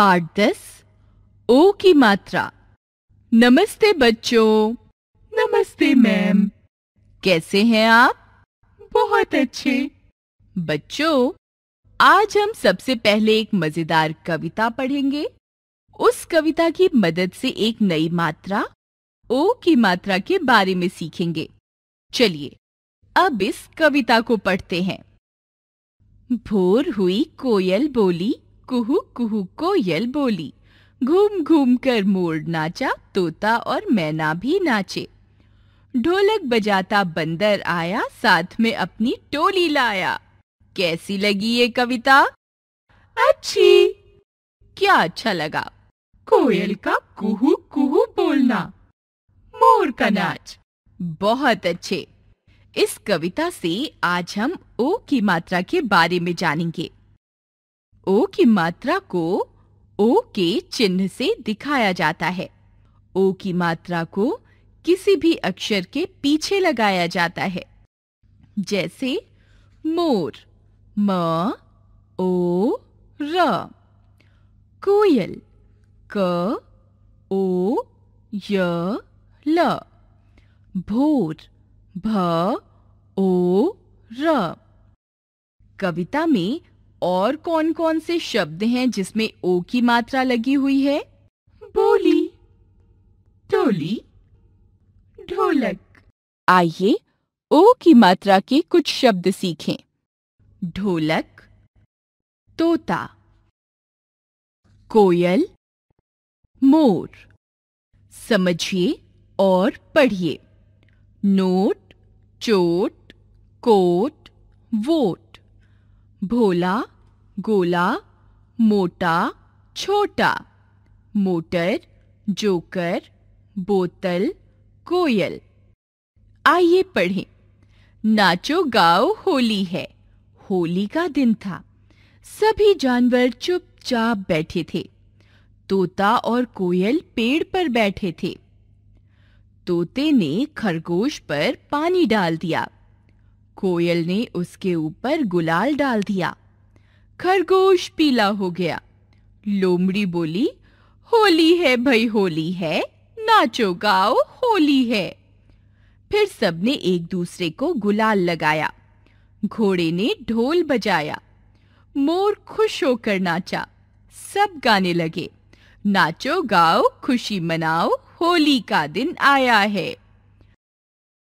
part दस ओ की मात्रा नमस्ते बच्चों नमस्ते मैम कैसे हैं आप बहुत अच्छे बच्चों आज हम सबसे पहले एक मजेदार कविता पढ़ेंगे उस कविता की मदद से एक नई मात्रा ओ की मात्रा के बारे में सीखेंगे चलिए अब इस कविता को पढ़ते हैं भोर हुई कोयल बोली कुहू कुहू कोयल बोली घूम घूम कर मोर नाचा तोता और मैना भी नाचे ढोलक बजाता बंदर आया साथ में अपनी टोली लाया कैसी लगी ये कविता अच्छी क्या अच्छा लगा कोयल का कुहू कुहू बोलना मोर का नाच बहुत अच्छे इस कविता से आज हम ओ की मात्रा के बारे में जानेंगे ओ की मात्रा को ओ के चिन्ह से दिखाया जाता है ओ की मात्रा को किसी भी अक्षर के पीछे लगाया जाता है जैसे मोर म ओ र कोयल क ओ य ल भोर भ ओ र कविता में और कौन कौन से शब्द हैं जिसमें ओ की मात्रा लगी हुई है बोली टोली ढोलक आइए ओ की मात्रा के कुछ शब्द सीखें ढोलक तोता कोयल मोर समझिए और पढ़िए नोट चोट कोट वोट भोला गोला मोटा छोटा मोटर जोकर बोतल कोयल आइए पढ़ें नाचो गाओ होली है होली का दिन था सभी जानवर चुपचाप बैठे थे तोता और कोयल पेड़ पर बैठे थे तोते ने खरगोश पर पानी डाल दिया कोयल ने उसके ऊपर गुलाल डाल दिया खरगोश पीला हो गया लोमड़ी बोली होली है भाई होली है नाचो गाओ होली है फिर सबने एक दूसरे को गुलाल लगाया घोड़े ने ढोल बजाया मोर खुश होकर नाचा सब गाने लगे नाचो गाओ खुशी मनाओ होली का दिन आया है